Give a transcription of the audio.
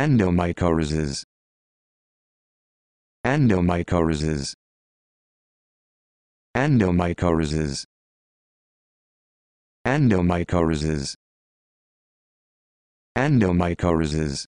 Endomycorrhizas. Endomycorrhizas. Endomycorrhizas. Endomycorrhizas. Endomycorrhizas.